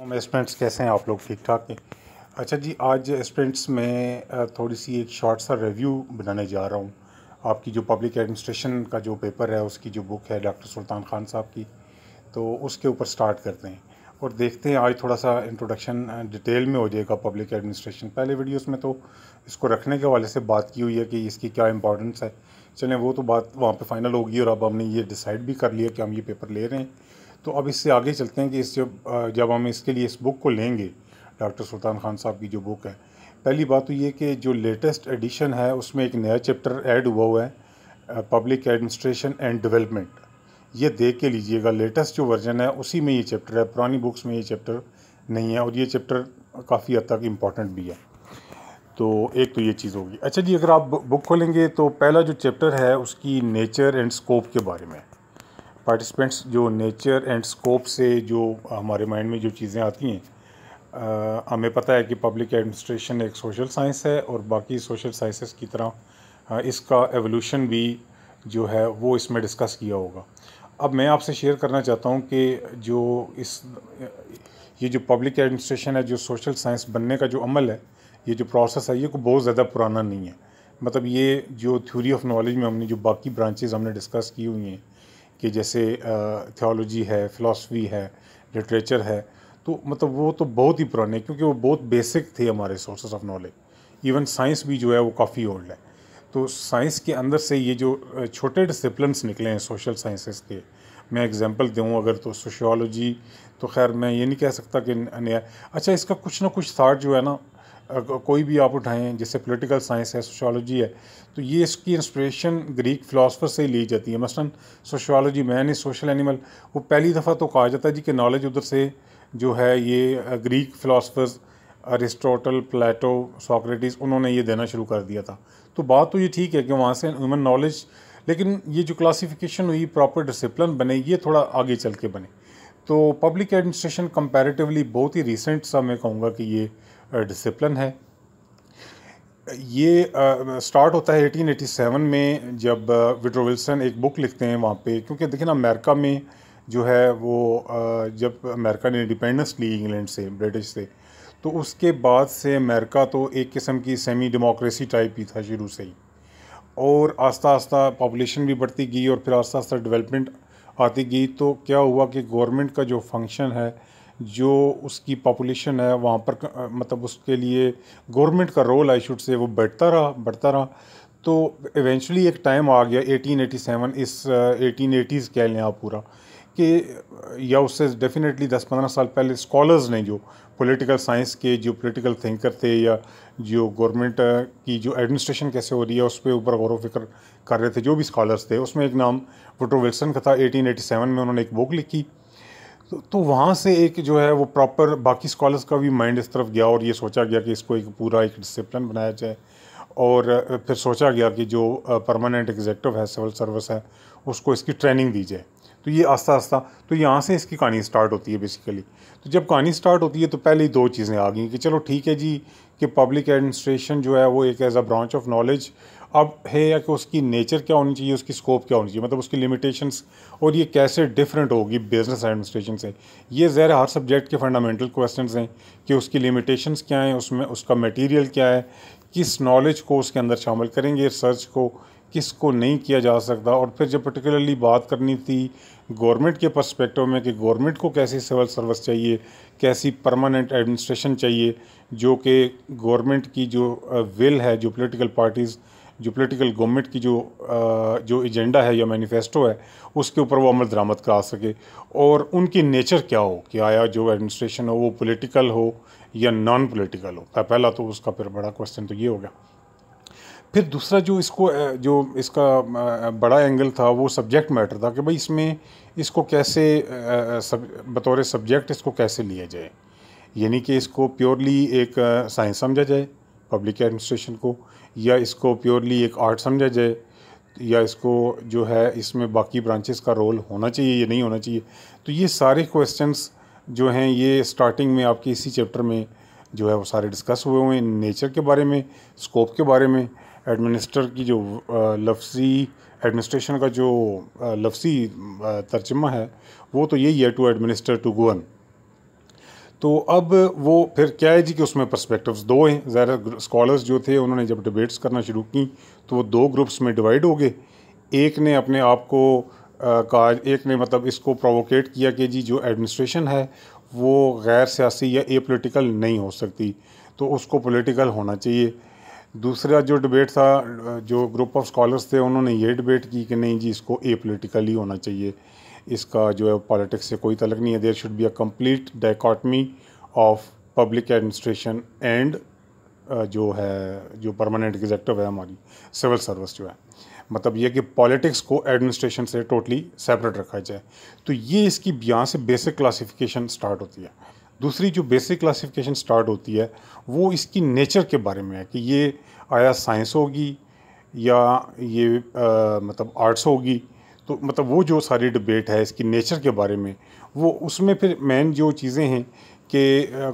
home students कैसे हैं आप लोग ठीक ठाक हैं अच्छा जी आज स्टूडेंट्स में थोड़ी सी एक शॉर्ट सा रिव्यू बनाने जा रहा हूँ आपकी जो पब्लिक एडमिनिस्ट्रेशन का जो पेपर है उसकी जो बुक है डॉक्टर सुल्तान खान साहब की तो उसके ऊपर स्टार्ट करते हैं और देखते हैं आज थोड़ा सा इंट्रोडक्शन डिटेल में हो जाएगा पब्लिक एडमिनिस्ट्रेशन पहले वीडियोस में तो इसको रखने के हवाले से बात की हुई है कि इसकी क्या इंपॉर्टेंस है चलें वो तो बात वहाँ पे फाइनल होगी और अब हमने ये डिसाइड भी कर लिया कि हम ये पेपर ले रहे हैं तो अब इससे आगे चलते हैं कि इस जब जब हम इसके लिए इस बुक को लेंगे डॉक्टर सुल्तान खान साहब की जो बुक है पहली बात तो ये कि जो लेटेस्ट एडिशन है उसमें एक नया चैप्टर ऐड हुआ हुआ है पब्लिक एडमिनिस्ट्रेशन एंड डेवलपमेंट ये देख के लीजिएगा लेटेस्ट जो वर्जन है उसी में ये चैप्टर है पुरानी बुक्स में ये चैप्टर नहीं है और ये चैप्टर काफ़ी हद तक इम्पॉर्टेंट भी है तो एक तो ये चीज़ होगी अच्छा जी अगर आप बुक खोलेंगे तो पहला जो चैप्टर है उसकी नेचर एंड स्कोप के बारे में पार्टिसिपेंट्स जो नेचर एंड स्कोप से जो हमारे माइंड में जो चीज़ें आती हैं हमें पता है कि पब्लिक एडमिनिस्ट्रेशन एक सोशल साइंस है और बाकी सोशल साइंसेस की तरह इसका एवोल्यूशन भी जो है वो इसमें डिस्कस किया होगा अब मैं आपसे शेयर करना चाहता हूँ कि जो इस ये जो पब्लिक एडमिनिस्ट्रेशन है जो सोशल साइंस बनने का जो अमल है ये जो प्रोसेस है ये को बहुत ज़्यादा पुराना नहीं है मतलब ये जो थ्योरी ऑफ नॉलेज में हमने जो बाकी ब्रांचेज़ हमने डिस्कस की हुई हैं कि जैसे थियोलॉजी है फ़िलासफ़ी है लिटरेचर है तो मतलब वो तो बहुत ही पुराने क्योंकि वो बहुत बेसिक थे हमारे sources of knowledge even science भी जो है वो काफ़ी ओल्ड है तो साइंस के अंदर से ये जो छोटे डिसिप्लिनस निकले हैं सोशल साइंसेस के मैं एग्जांपल दूँ अगर तो सोशियोलॉजी तो खैर मैं ये नहीं कह सकता कि नया अच्छा इसका कुछ ना कुछ थाट जो है ना कोई भी आप उठाएं जैसे पॉलिटिकल साइंस है सोशोलॉजी है तो ये इसकी इंस्पिरेशन ग्रीक फ़िलासफ़र से ही ली जाती है मसलन sociology man is social animal वो पहली दफ़ा तो कहा जाता है जी कि नॉलेज उधर से जो है ये Greek philosophers Aristotle Plato Socrates उन्होंने ये देना शुरू कर दिया था तो बात तो ये ठीक है कि वहाँ से ह्यूमन नॉलेज लेकिन ये जो क्लासिफिकेशन हुई प्रॉपर डिसिप्लिन बने ये थोड़ा आगे चल के बने तो पब्लिक एडमिनिस्ट्रेशन कंपैरेटिवली बहुत ही रिसेंट सा मैं कहूँगा कि ये डिसिप्लिन है ये स्टार्ट होता है 1887 में जब विड्रो विल्सन एक बुक लिखते हैं वहाँ पे क्योंकि देखिए ना अमेरिका में जो है वो जब अमेरिका ने इंडिपेंडेंस ली इंग्लैंड से ब्रिटिश से तो उसके बाद से अमेरिका तो एक किस्म की सेमी डेमोक्रेसी टाइप ही था शुरू से ही और आस्ता आस्ता पॉपुलेशन भी बढ़ती गई और फिर आस्ता आस्ता डेवलपमेंट आती गई तो क्या हुआ कि गवर्नमेंट का जो फंक्शन है जो उसकी पॉपुलेशन है वहाँ पर मतलब उसके लिए गवर्नमेंट का रोल आई शुड से वो बढ़ता रहा बढ़ता रहा तो इवेंचुअली एक टाइम आ गया 1887 इस एटीन एटीज़ कह लें आप पूरा कि या उससे डेफिनेटली 10-15 साल पहले स्कॉलर्स ने जो पॉलिटिकल साइंस के जो पॉलिटिकल थिंकर थे या जो गवर्नमेंट की जो एडमिनिस्ट्रेशन कैसे हो रही है उस पर ऊपर गौर फिक्र कर रहे थे जो भी स्कॉलर्स थे उसमें एक नाम वोटो विल्सन का था 1887 में उन्होंने एक बुक लिखी तो तो वहाँ से एक जो है वो प्रॉपर बाकी स्कॉलर्स का भी माइंड इस तरफ गया और ये सोचा गया कि इसको एक पूरा एक डिसिप्लिन बनाया जाए और फिर सोचा गया कि जो परमानेंट एग्जेक्टिव है सिविल सर्विस है उसको इसकी ट्रेनिंग दी जाए तो ये आस्ता आस्ता तो यहाँ से इसकी कहानी स्टार्ट होती है बेसिकली तो जब कहानी स्टार्ट होती है तो पहले ही दो चीज़ें आ गई कि चलो ठीक है जी कि पब्लिक एडमिनिस्ट्रेशन जो है वो एक as a branch of knowledge अब है या कि उसकी नेचर क्या होनी चाहिए उसकी स्कोप क्या होनी चाहिए मतलब उसकी लिमिटेशंस और ये कैसे डिफरेंट होगी बिजनेस एडमिनिस्ट्रेशन से ये ज़हर हर सब्जेक्ट के फंडामेंटल क्वेश्चन हैं कि उसकी लिमिटेशंस क्या हैं उसमें उसका मटीरियल क्या है किस नॉलेज को उसके अंदर शामिल करेंगे रिसर्च को किसको नहीं किया जा सकता और फिर जब पर्टिकुलरली बात करनी थी गवर्नमेंट के पर्सपेक्टिव में कि गवर्नमेंट को कैसी सिविल सर्विस चाहिए कैसी परमानेंट एडमिनिस्ट्रेशन चाहिए जो कि गवर्नमेंट की जो विल uh, है जो पॉलिटिकल पार्टीज़ जो पोलिटिकल गवर्नमेंट की जो जो एजेंडा है या मैनिफेस्टो है उसके ऊपर वो अमल दरामद करा सके और उनकी नेचर क्या हो कि आया जो एडमिनिस्ट्रेशन हो वो पोलिटिकल हो या नॉन पोलिटिकल हो पहला तो उसका फिर बड़ा क्वेश्चन तो ये हो गया फिर दूसरा जो इसको जो इसका बड़ा एंगल था वो सब्जेक्ट मैटर था कि भाई इसमें इसको कैसे सब बतौर सब्जेक्ट इसको कैसे लिया जाए यानी कि इसको प्योरली एक साइंस समझा जाए पब्लिक एडमिनिस्ट्रेशन को या इसको प्योरली एक आर्ट समझा जाए या इसको जो है इसमें बाकी ब्रांचेस का रोल होना चाहिए या नहीं होना चाहिए तो ये सारे क्वेश्चंस जो हैं ये स्टार्टिंग में आपके इसी चैप्टर में जो है वो सारे डिस्कस हुए हुए हैं नेचर के बारे में स्कोप के बारे में एडमिनिस्टर की जो लफ्जी एडमिनिस्ट्रेशन का जो लफ्जी तर्जमा है वो तो यही है टू एडमिनिस्टर टू गवर्न तो अब वो फिर क्या है जी कि उसमें पर्सपेक्टिव्स दो हैं ज़्यादा स्कॉलर्स जो थे उन्होंने जब डिबेट्स करना शुरू की तो वो दो ग्रुप्स में डिवाइड हो गए एक ने अपने आप को का एक ने मतलब इसको प्रोवोकेट किया कि जी जो एडमिनिस्ट्रेशन है वो गैर सियासी या ए पोलिटिकल नहीं हो सकती तो उसको पोलिटिकल होना चाहिए दूसरा जो डिबेट था जो ग्रुप ऑफ स्कॉलर्स थे उन्होंने ये डिबेट की कि नहीं जी इसको ए पोलिटिकल ही होना चाहिए इसका जो है पॉलिटिक्स से कोई तलक नहीं है there should be a complete dichotomy of public administration and जो है जो परमानेंट एग्जेक्टिव है हमारी सिविल सर्विस जो है मतलब यह कि पॉलिटिक्स को एडमिनिस्ट्रेशन से टोटली सेपरेट रखा जाए तो ये इसकी यहाँ से बेसिक क्लासिफिकेशन स्टार्ट होती है दूसरी जो बेसिक क्लासिफिकेशन स्टार्ट होती है वो इसकी नेचर के बारे में है कि ये आया साइंस होगी या ये आ, मतलब आर्ट्स होगी तो मतलब वो जो सारी डिबेट है इसकी नेचर के बारे में वो उसमें फिर मेन जो चीज़ें हैं कि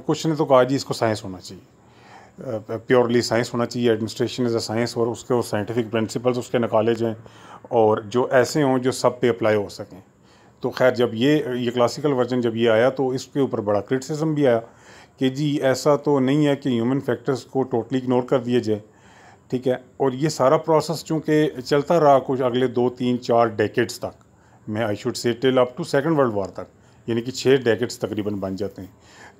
कुछ ने तो कहा जी इसको साइंस होना चाहिए प्योरली साइंस होना चाहिए एडमिनिस्ट्रेशन एज अ साइंस और उसके साइंटिफिक प्रिंसिपल्स उसके निकाले जाएँ और जो ऐसे हों जो सब पे अप्लाई हो सकें तो खैर जब ये ये क्लासिकल वर्जन जब ये आया तो इसके ऊपर बड़ा क्रिटिसिज्म भी आया कि जी ऐसा तो नहीं है कि ह्यूमन फैक्टर्स को टोटली इग्नोर कर दिया जाए ठीक है और ये सारा प्रोसेस चूँकि चलता रहा कुछ अगले दो तीन चार डेकेट्स तक मैं I should say till up to second world war तक यानी कि छः डेकेट्स तकरीबन बन जाते हैं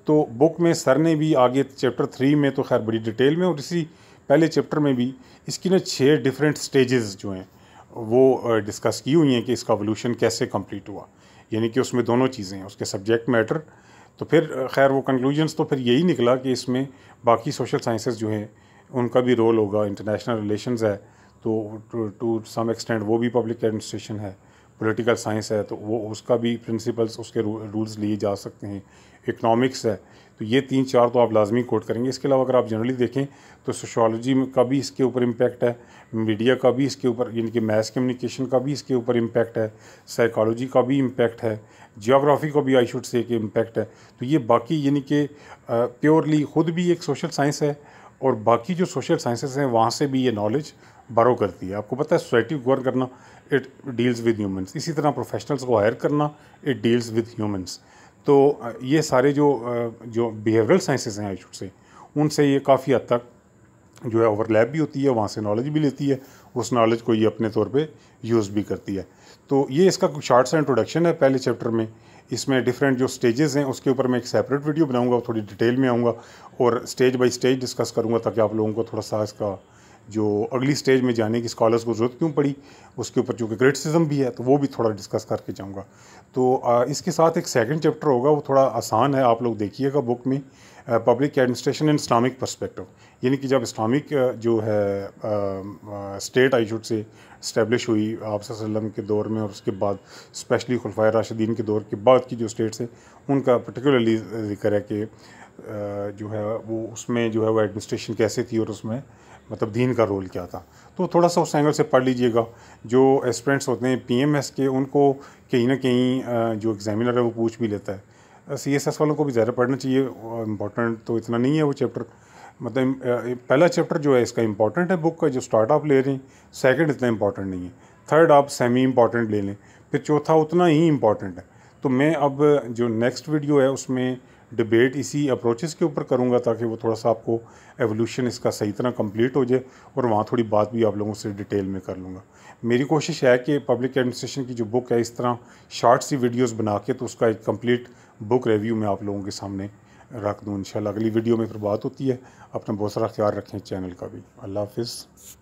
तो बुक में सर ने भी आगे चैप्टर थ्री में तो खैर बड़ी डिटेल में और इसी पहले चैप्टर में भी इसकी ना छः डिफरेंट स्टेजेस जो हैं वो डिस्कस की हुई हैं कि इसका वोल्यूशन कैसे कम्प्लीट हुआ यानी कि उसमें दोनों चीज़ें हैं उसके सब्जेक्ट मैटर तो फिर खैर वो कंक्लूजन्स तो फिर यही निकला कि इसमें बाकी सोशल साइंसेस जो हैं उनका भी रोल होगा इंटरनेशनल रिलेशंस है तो टू सम एक्सटेंड वो भी पब्लिक एडमिनिस्ट्रेशन है पॉलिटिकल साइंस है तो वो उसका भी प्रिंसिपल्स उसके रूल्स लिए जा सकते हैं इकनॉमिक्स है तो ये तीन चार तो आप लाजमी कोट करेंगे इसके अलावा अगर आप जनरली देखें तो सोशोलॉजी का भी इसके ऊपर इम्पैक्ट है मीडिया का भी इसके ऊपर यानी कि मैथ कम्युनिकेशन का भी इसके ऊपर इम्पैक्ट है साइकोलॉजी का भी इम्पैक्ट है जियोग्राफी का भी आई शुड से एक इम्पैक्ट है तो ये बाकी यानी कि प्योरली ख़ुद भी एक सोशल साइंस है और बाकी जो सोशल साइंसेस हैं वहाँ से भी ये नॉलेज बरो करती है आपको पता है सोसाइटी वर्क करना इट डील्स विद ह्यूमंस इसी तरह प्रोफेशनल्स को हायर करना इट डील्स विद ह्यूमंस तो ये सारे जो जो बिहेवियरल साइंसेस हैं आई शुड से उनसे ये काफ़ी हद तक जो है ओवरलैप भी होती है वहाँ से नॉलेज भी लेती है उस नॉलेज को ये अपने तौर पे यूज़ भी करती है तो ये इसका कुछ शार्ट सा इंट्रोडक्शन है पहले चैप्टर में इसमें डिफरेंट जो स्टेजेस हैं उसके ऊपर मैं एक सेपरेट वीडियो बनाऊंगा थोड़ी डिटेल में आऊँगा और स्टेज बाई स्टेज डिस्कस करूँगा ताकि आप लोगों को थोड़ा सा इसका जो अगली स्टेज में जाने की स्कॉलर्स को ज़रूरत क्यों पड़ी उसके ऊपर चूँकि क्रिटिसिज्म भी है तो वो भी थोड़ा डिस्कस करके जाऊँगा तो इसके साथ एक सेकेंड चैप्टर होगा वो थोड़ा आसान है आप लोग देखिएगा बुक में public administration and Islamic perspective यानी कि जब इस्लामिक जो है state I should say establish हुई आप के दौर में और उसके बाद स्पेशली खुलफा राशिदीन के दौर के बाद की जो स्टेट्स हैं उनका पर्टिकुलरली जिक्र है कि जो है वो उसमें जो है वो एडमिनिस्ट्रेशन कैसे थी और उसमें मतलब दीन का रोल क्या था तो थोड़ा सा उस एंगल से पढ़ लीजिएगा जो एस्पिरेंट्स होते हैं पीएमएस के उनको कहीं ना कहीं जो एग्जामिनर है वो पूछ भी लेता है सी एस एस वालों को भी ज़्यादा पढ़ना चाहिए इम्पोर्टेंट तो इतना नहीं है वो चैप्टर मतलब पहला चैप्टर जो है इसका इंपॉर्टेंट है बुक का जो स्टार्ट आप ले रहे हैं सेकंड इतना इंपॉर्टेंट नहीं है थर्ड आप सेमी इंपॉर्टेंट ले लें फिर चौथा उतना ही इम्पॉर्टेंट है तो मैं अब जो नेक्स्ट वीडियो है उसमें डिबेट इसी अप्रोचेस के ऊपर करूँगा ताकि वो थोड़ा सा आपको एवोल्यूशन इसका सही तरह कंप्लीट हो जाए और वहाँ थोड़ी बात भी आप लोगों से डिटेल में कर लूँगा मेरी कोशिश है कि पब्लिक एडमिनिस्ट्रेशन की जो बुक है इस तरह शार्ट सी वीडियोज़ बना के तो उसका एक कम्प्लीट बुक रिव्यू मैं आप लोगों के सामने रख दूँ इन अगली वीडियो में फिर बात होती है अपना बहुत सारा ख्याल रखें चैनल का भी अल्लाह हाफिज़